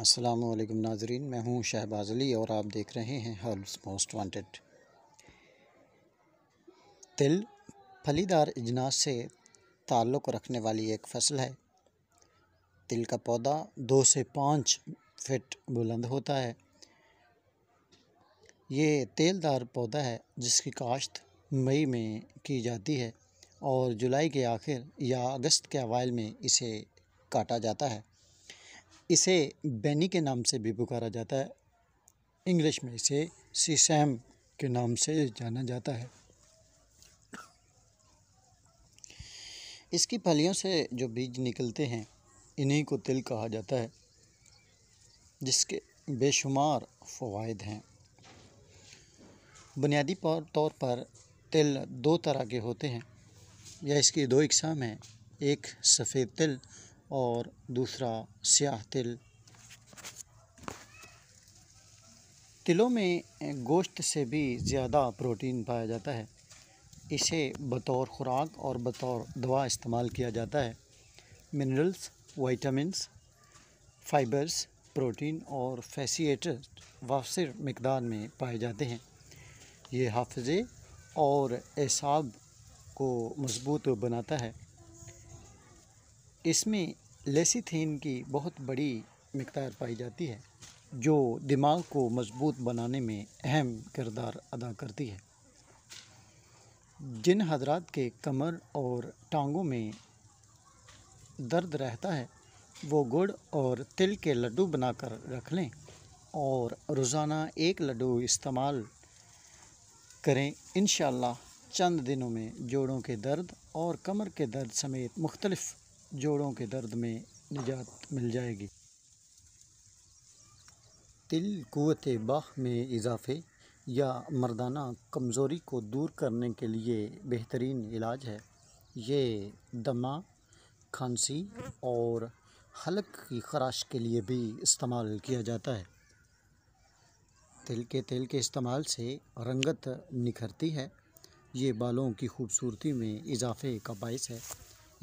अस्सलाम वालेकुम नाजरीन मैं हूं शहबाज अली और आप देख रहे हैं हर्ब्स मोस्ट वांटेड तिल फलीदार अजनास से ताल्लुक़ रखने वाली एक फसल है तिल का पौधा दो से पाँच फिट बुलंद होता है ये तेलदार पौधा है जिसकी काश्त मई में की जाती है और जुलाई के आखिर या अगस्त के अवाइल में इसे काटा जाता है इसे बैनी के नाम से भी पुकारा जाता है इंग्लिश में इसे सीसैम के नाम से जाना जाता है इसकी फलियों से जो बीज निकलते हैं इन्हीं को तिल कहा जाता है जिसके बेशुमार फ़वाद हैं बुनियादी तौर पर तिल दो तरह के होते हैं या इसकी दो इकसाम हैं एक सफ़ेद तिल और दूसरा स्याह तिल तिलों में गोश्त से भी ज़्यादा प्रोटीन पाया जाता है इसे बतौर ख़ुराक और बतौर दवा इस्तेमाल किया जाता है मिनरल्स वाइटामस फाइबर्स प्रोटीन और फैसीटर वसर मकदार में पाए जाते हैं ये हाफजे और एसाब को मजबूत बनाता है इसमें लेसीथीन की बहुत बड़ी मकदार पाई जाती है जो दिमाग को मजबूत बनाने में अहम किरदार अदा करती है जिन हजरात के कमर और टांगों में दर्द रहता है वो गुड़ और तिल के लड्डू बनाकर रख लें और रोज़ाना एक लड्डू इस्तेमाल करें इन चंद दिनों में जोड़ों के दर्द और कमर के दर्द समेत मुख्तलिफ़ जोड़ों के दर्द में निजात मिल जाएगी तिल कुत बाह में इजाफे या मर्दाना कमज़ोरी को दूर करने के लिए बेहतरीन इलाज है ये दमा खांसी और हलक की खराश के लिए भी इस्तेमाल किया जाता है तिल के तेल के इस्तेमाल से रंगत निखरती है ये बालों की खूबसूरती में इजाफे का बायस है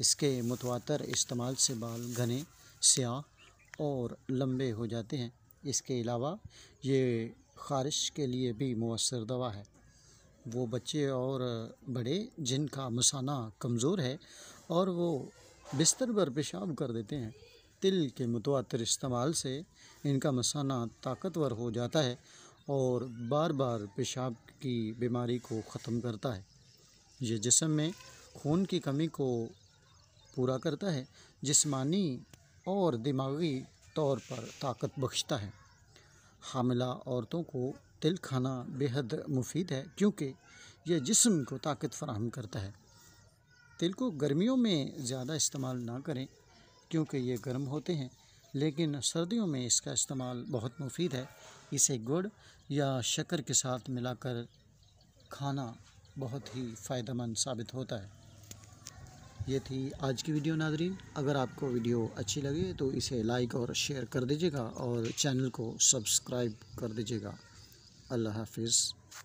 इसके मुतवातर इस्तेमाल से बाल घने स्याह और लंबे हो जाते हैं इसके अलावा ये ख़ारिश के लिए भी मवसर दवा है वो बच्चे और बड़े जिनका मसाना कमज़ोर है और वो बिस्तर पर पेशाब कर देते हैं तिल के मुतवातर इस्तेमाल से इनका मसाना ताकतवर हो जाता है और बार बार पेशाब की बीमारी को ख़त्म करता है ये जिसम में खून की कमी को पूरा करता है जिस्मानी और दिमागी तौर पर ताकत बख्शता है हामिला औरतों को तिल खाना बेहद मुफीद है क्योंकि यह जिस्म को ताकत फराहम करता है तिल को गर्मियों में ज़्यादा इस्तेमाल ना करें क्योंकि ये गर्म होते हैं लेकिन सर्दियों में इसका इस्तेमाल बहुत मुफीद है इसे गुड़ या शक्कर के साथ मिलाकर खाना बहुत ही फ़ायदेमंद साबित होता है ये थी आज की वीडियो नाजरीन अगर आपको वीडियो अच्छी लगे तो इसे लाइक और शेयर कर दीजिएगा और चैनल को सब्सक्राइब कर दीजिएगा अल्लाह हाफिज़